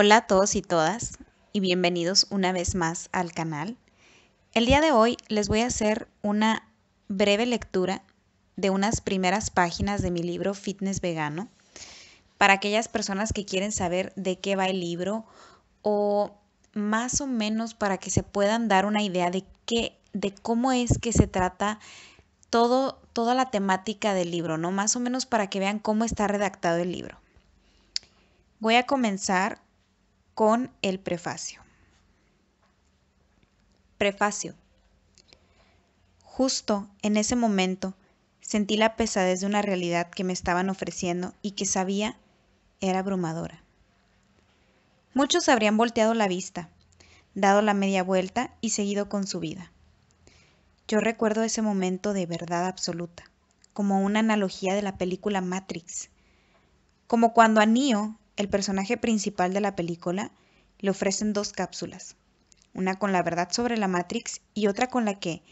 Hola a todos y todas y bienvenidos una vez más al canal. El día de hoy les voy a hacer una breve lectura de unas primeras páginas de mi libro Fitness Vegano para aquellas personas que quieren saber de qué va el libro o más o menos para que se puedan dar una idea de qué de cómo es que se trata todo toda la temática del libro, ¿no? Más o menos para que vean cómo está redactado el libro. Voy a comenzar con el prefacio. Prefacio. Justo en ese momento sentí la pesadez de una realidad que me estaban ofreciendo y que sabía era abrumadora. Muchos habrían volteado la vista, dado la media vuelta y seguido con su vida. Yo recuerdo ese momento de verdad absoluta, como una analogía de la película Matrix, como cuando a Neo el personaje principal de la película, le ofrecen dos cápsulas, una con la verdad sobre la Matrix y otra con la que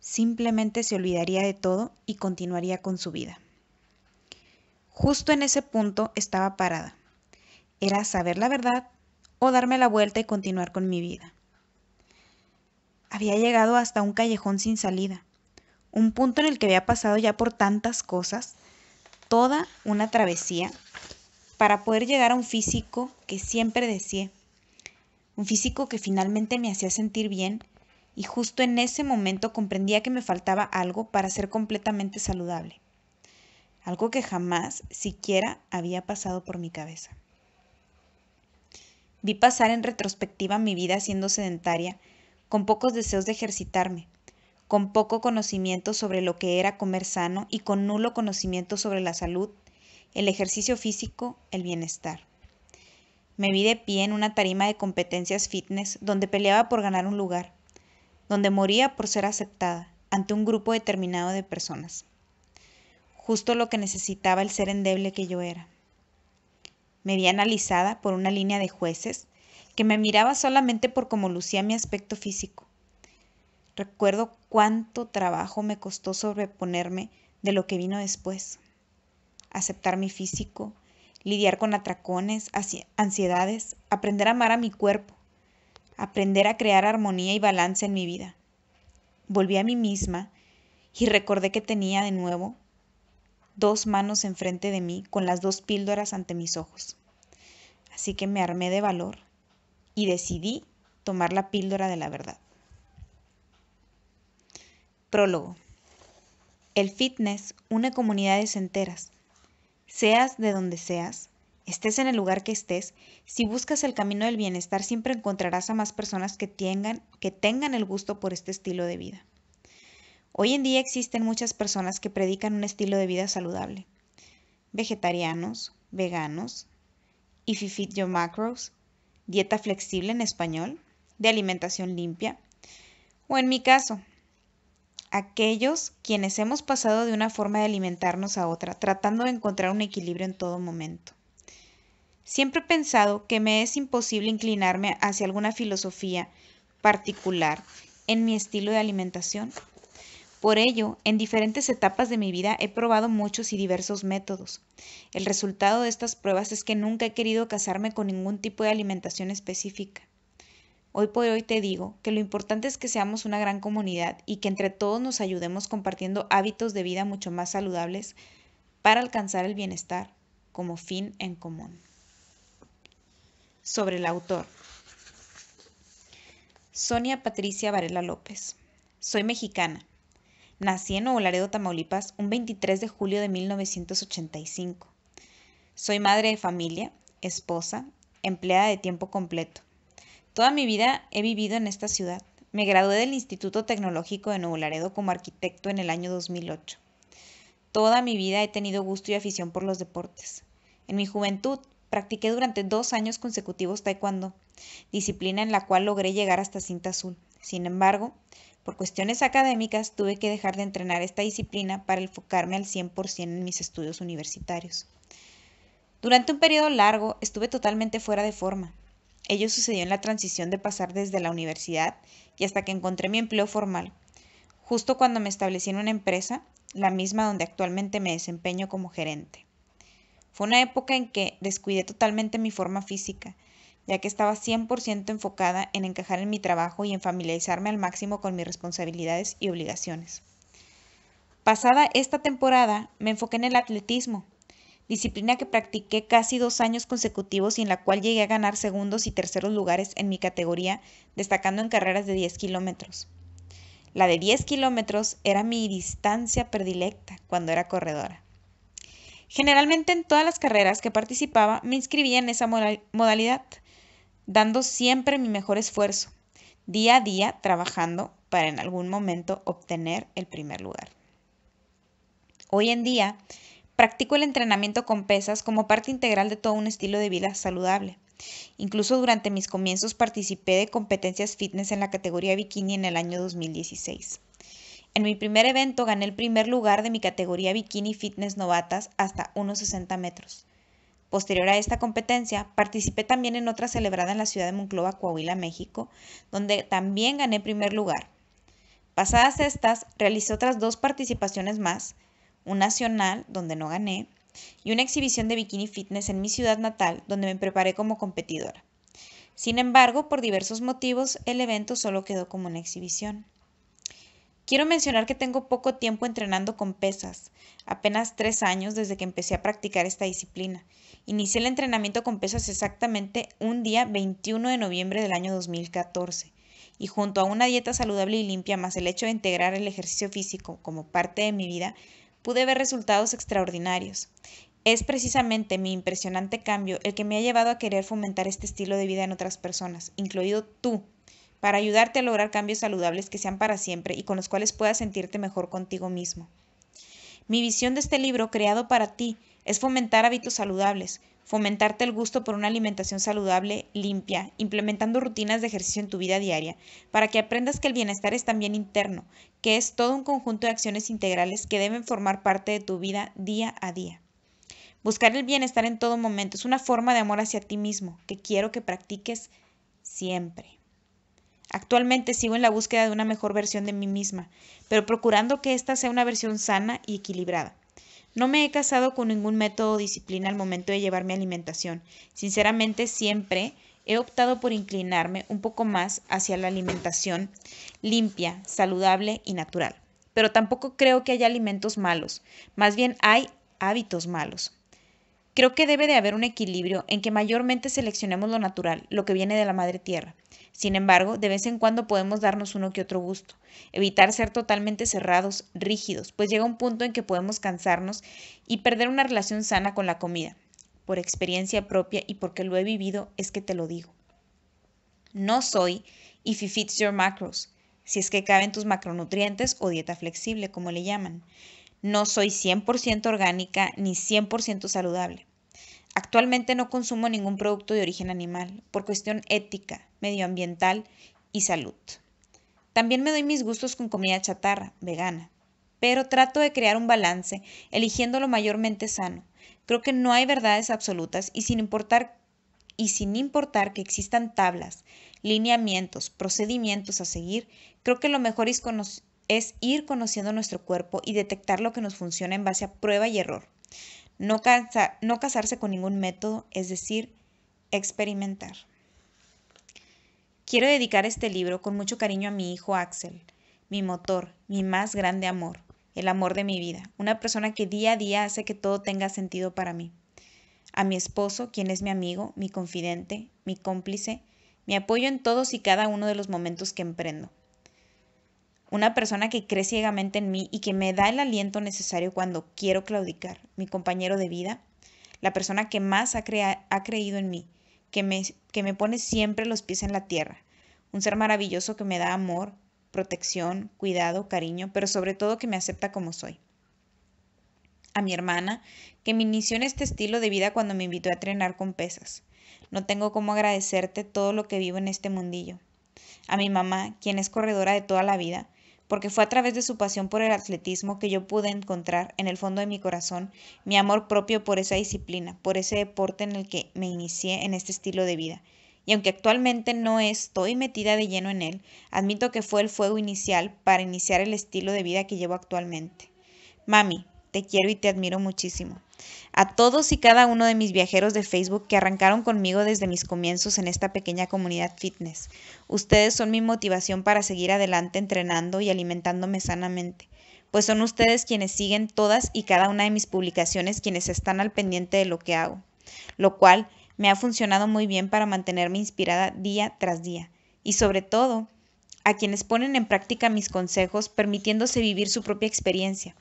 simplemente se olvidaría de todo y continuaría con su vida. Justo en ese punto estaba parada. Era saber la verdad o darme la vuelta y continuar con mi vida. Había llegado hasta un callejón sin salida, un punto en el que había pasado ya por tantas cosas, toda una travesía para poder llegar a un físico que siempre deseé, un físico que finalmente me hacía sentir bien y justo en ese momento comprendía que me faltaba algo para ser completamente saludable, algo que jamás siquiera había pasado por mi cabeza. Vi pasar en retrospectiva mi vida siendo sedentaria, con pocos deseos de ejercitarme, con poco conocimiento sobre lo que era comer sano y con nulo conocimiento sobre la salud el ejercicio físico, el bienestar. Me vi de pie en una tarima de competencias fitness donde peleaba por ganar un lugar, donde moría por ser aceptada ante un grupo determinado de personas. Justo lo que necesitaba el ser endeble que yo era. Me vi analizada por una línea de jueces que me miraba solamente por cómo lucía mi aspecto físico. Recuerdo cuánto trabajo me costó sobreponerme de lo que vino después aceptar mi físico, lidiar con atracones, ansiedades, aprender a amar a mi cuerpo, aprender a crear armonía y balance en mi vida. Volví a mí misma y recordé que tenía de nuevo dos manos enfrente de mí con las dos píldoras ante mis ojos. Así que me armé de valor y decidí tomar la píldora de la verdad. Prólogo. El fitness une comunidades enteras Seas de donde seas, estés en el lugar que estés, si buscas el camino del bienestar siempre encontrarás a más personas que tengan, que tengan el gusto por este estilo de vida. Hoy en día existen muchas personas que predican un estilo de vida saludable. Vegetarianos, veganos, y Fit Your Macros, dieta flexible en español, de alimentación limpia, o en mi caso, aquellos quienes hemos pasado de una forma de alimentarnos a otra, tratando de encontrar un equilibrio en todo momento. Siempre he pensado que me es imposible inclinarme hacia alguna filosofía particular en mi estilo de alimentación. Por ello, en diferentes etapas de mi vida he probado muchos y diversos métodos. El resultado de estas pruebas es que nunca he querido casarme con ningún tipo de alimentación específica. Hoy por hoy te digo que lo importante es que seamos una gran comunidad y que entre todos nos ayudemos compartiendo hábitos de vida mucho más saludables para alcanzar el bienestar como fin en común. Sobre el autor. Sonia Patricia Varela López. Soy mexicana. Nací en Nuevo Tamaulipas, un 23 de julio de 1985. Soy madre de familia, esposa, empleada de tiempo completo. Toda mi vida he vivido en esta ciudad. Me gradué del Instituto Tecnológico de Nuevo Laredo como arquitecto en el año 2008. Toda mi vida he tenido gusto y afición por los deportes. En mi juventud practiqué durante dos años consecutivos taekwondo, disciplina en la cual logré llegar hasta cinta azul. Sin embargo, por cuestiones académicas tuve que dejar de entrenar esta disciplina para enfocarme al 100% en mis estudios universitarios. Durante un periodo largo estuve totalmente fuera de forma, Ello sucedió en la transición de pasar desde la universidad y hasta que encontré mi empleo formal, justo cuando me establecí en una empresa, la misma donde actualmente me desempeño como gerente. Fue una época en que descuidé totalmente mi forma física, ya que estaba 100% enfocada en encajar en mi trabajo y en familiarizarme al máximo con mis responsabilidades y obligaciones. Pasada esta temporada, me enfoqué en el atletismo, disciplina que practiqué casi dos años consecutivos y en la cual llegué a ganar segundos y terceros lugares en mi categoría, destacando en carreras de 10 kilómetros. La de 10 kilómetros era mi distancia predilecta cuando era corredora. Generalmente en todas las carreras que participaba me inscribía en esa modalidad, dando siempre mi mejor esfuerzo, día a día trabajando para en algún momento obtener el primer lugar. Hoy en día Practico el entrenamiento con pesas como parte integral de todo un estilo de vida saludable. Incluso durante mis comienzos participé de competencias fitness en la categoría bikini en el año 2016. En mi primer evento gané el primer lugar de mi categoría bikini fitness novatas hasta unos 60 metros. Posterior a esta competencia, participé también en otra celebrada en la ciudad de Monclova, Coahuila, México, donde también gané primer lugar. Pasadas estas, realicé otras dos participaciones más, un nacional donde no gané y una exhibición de bikini fitness en mi ciudad natal donde me preparé como competidora. Sin embargo, por diversos motivos, el evento solo quedó como una exhibición. Quiero mencionar que tengo poco tiempo entrenando con pesas, apenas tres años desde que empecé a practicar esta disciplina. Inicié el entrenamiento con pesas exactamente un día 21 de noviembre del año 2014 y junto a una dieta saludable y limpia más el hecho de integrar el ejercicio físico como parte de mi vida, pude ver resultados extraordinarios. Es precisamente mi impresionante cambio el que me ha llevado a querer fomentar este estilo de vida en otras personas, incluido tú, para ayudarte a lograr cambios saludables que sean para siempre y con los cuales puedas sentirte mejor contigo mismo. Mi visión de este libro creado para ti es fomentar hábitos saludables, fomentarte el gusto por una alimentación saludable, limpia, implementando rutinas de ejercicio en tu vida diaria, para que aprendas que el bienestar es también interno, que es todo un conjunto de acciones integrales que deben formar parte de tu vida día a día. Buscar el bienestar en todo momento es una forma de amor hacia ti mismo que quiero que practiques siempre. Actualmente sigo en la búsqueda de una mejor versión de mí misma, pero procurando que ésta sea una versión sana y equilibrada no me he casado con ningún método o disciplina al momento de llevar mi alimentación. Sinceramente, siempre he optado por inclinarme un poco más hacia la alimentación limpia, saludable y natural. Pero tampoco creo que haya alimentos malos. Más bien hay hábitos malos. Creo que debe de haber un equilibrio en que mayormente seleccionemos lo natural, lo que viene de la madre tierra. Sin embargo, de vez en cuando podemos darnos uno que otro gusto, evitar ser totalmente cerrados, rígidos, pues llega un punto en que podemos cansarnos y perder una relación sana con la comida. Por experiencia propia y porque lo he vivido, es que te lo digo. No soy if it fits your macros, si es que caben tus macronutrientes o dieta flexible, como le llaman. No soy 100% orgánica ni 100% saludable. Actualmente no consumo ningún producto de origen animal por cuestión ética, medioambiental y salud. También me doy mis gustos con comida chatarra, vegana, pero trato de crear un balance eligiendo lo mayormente sano. Creo que no hay verdades absolutas y sin importar y sin importar que existan tablas, lineamientos, procedimientos a seguir, creo que lo mejor es, conocer es ir conociendo nuestro cuerpo y detectar lo que nos funciona en base a prueba y error. No, no casarse con ningún método, es decir, experimentar. Quiero dedicar este libro con mucho cariño a mi hijo Axel, mi motor, mi más grande amor, el amor de mi vida, una persona que día a día hace que todo tenga sentido para mí. A mi esposo, quien es mi amigo, mi confidente, mi cómplice, mi apoyo en todos y cada uno de los momentos que emprendo una persona que cree ciegamente en mí y que me da el aliento necesario cuando quiero claudicar, mi compañero de vida, la persona que más ha, creído en mí, que me, que me pone siempre los pies en la tierra, un ser maravilloso que me da amor, protección, cuidado, cariño, pero sobre todo que me acepta como soy. A mi hermana, que me inició en este estilo de vida cuando me invitó a entrenar con pesas. No tengo cómo agradecerte todo lo que vivo en este mundillo. A mi mamá, quien es corredora de toda la vida, porque fue a través de su pasión por el atletismo que yo pude encontrar en el fondo de mi corazón mi amor propio por esa disciplina, por ese deporte en el que me inicié en este estilo de vida. Y aunque actualmente no estoy metida de lleno en él, admito que fue el fuego inicial para iniciar el estilo de vida que llevo actualmente. Mami, te quiero y te admiro muchísimo. A todos y cada uno de mis viajeros de Facebook que arrancaron conmigo desde mis comienzos en esta pequeña comunidad fitness. Ustedes son mi motivación para seguir adelante entrenando y alimentándome sanamente, pues son ustedes quienes siguen todas y cada una de mis publicaciones, quienes están al pendiente de lo que hago, lo cual me ha funcionado muy bien para mantenerme inspirada día tras día. Y sobre todo, a quienes ponen en práctica mis consejos, permitiéndose vivir su propia experiencia.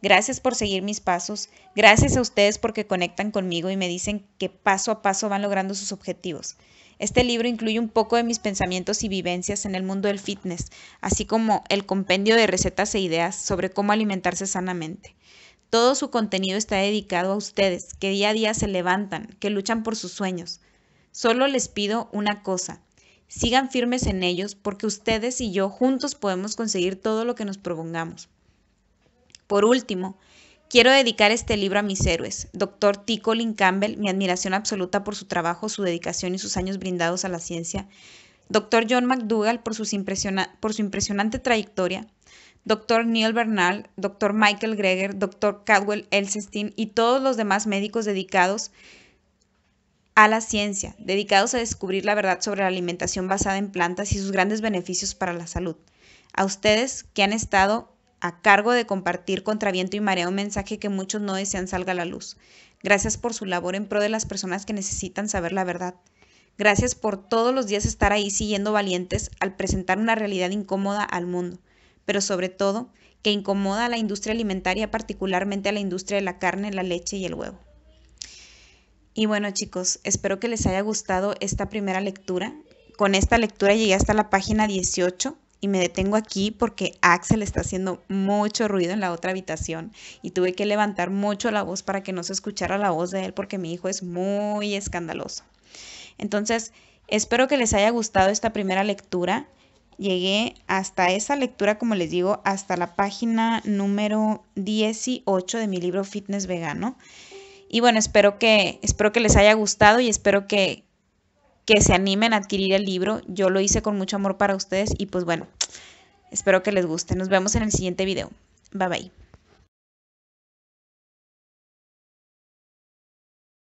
Gracias por seguir mis pasos, gracias a ustedes porque conectan conmigo y me dicen que paso a paso van logrando sus objetivos. Este libro incluye un poco de mis pensamientos y vivencias en el mundo del fitness, así como el compendio de recetas e ideas sobre cómo alimentarse sanamente. Todo su contenido está dedicado a ustedes, que día a día se levantan, que luchan por sus sueños. Solo les pido una cosa, Sigan firmes en ellos porque ustedes y yo juntos podemos conseguir todo lo que nos propongamos. Por último, quiero dedicar este libro a mis héroes. Doctor T. Colin Campbell, mi admiración absoluta por su trabajo, su dedicación y sus años brindados a la ciencia. Doctor John McDougall por, su impresionante trayectoria. Doctor Neil Bernal, Doctor Michael Greger, Doctor Cadwell Elsenstein y todos los demás médicos dedicados a la ciencia, dedicados a descubrir la verdad sobre la alimentación basada en plantas y sus grandes beneficios para la salud. A ustedes que han estado a cargo de compartir contra viento y marea un mensaje que muchos no desean salga a la luz. Gracias por su labor en pro de las personas que necesitan saber la verdad. Gracias por todos los días estar ahí siguiendo valientes al presentar una realidad incómoda al mundo, pero sobre todo que incomoda a la industria alimentaria, particularmente a la industria de la carne, la leche y el huevo. Y bueno chicos, espero que les haya gustado esta primera lectura. Con esta lectura llegué hasta la página 18 y me detengo aquí porque Axel está haciendo mucho ruido en la otra habitación y tuve que levantar mucho la voz para que no se escuchara la voz de él porque mi hijo es muy escandaloso. Entonces, espero que les haya gustado esta primera lectura. Llegué hasta esa lectura, como les digo, hasta la página número 18 de mi libro Fitness Vegano. Y bueno, espero que, espero que les haya gustado y espero que, que se animen a adquirir el libro. Yo lo hice con mucho amor para ustedes y pues bueno, espero que les guste. Nos vemos en el siguiente video. Bye bye.